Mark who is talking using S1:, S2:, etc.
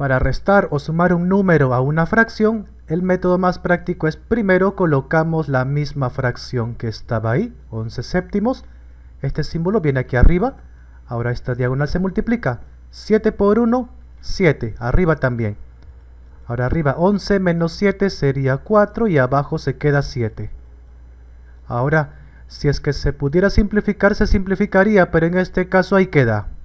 S1: Para restar o sumar un número a una fracción, el método más práctico es primero colocamos la misma fracción que estaba ahí, 11 séptimos. Este símbolo viene aquí arriba, ahora esta diagonal se multiplica. 7 por 1, 7, arriba también. Ahora arriba 11 menos 7 sería 4 y abajo se queda 7. Ahora, si es que se pudiera simplificar, se simplificaría, pero en este caso ahí queda.